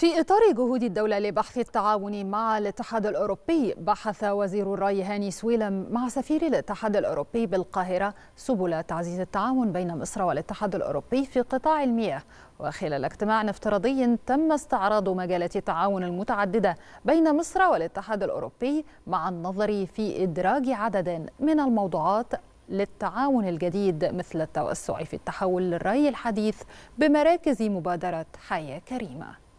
في إطار جهود الدولة لبحث التعاون مع الاتحاد الأوروبي بحث وزير الري هاني سويلم مع سفير الاتحاد الأوروبي بالقاهرة سبل تعزيز التعاون بين مصر والاتحاد الأوروبي في قطاع المياه وخلال اجتماع افتراضي تم استعراض مجالات التعاون المتعددة بين مصر والاتحاد الأوروبي مع النظر في إدراج عدد من الموضوعات للتعاون الجديد مثل التوسع في التحول للري الحديث بمراكز مبادرة حياة كريمة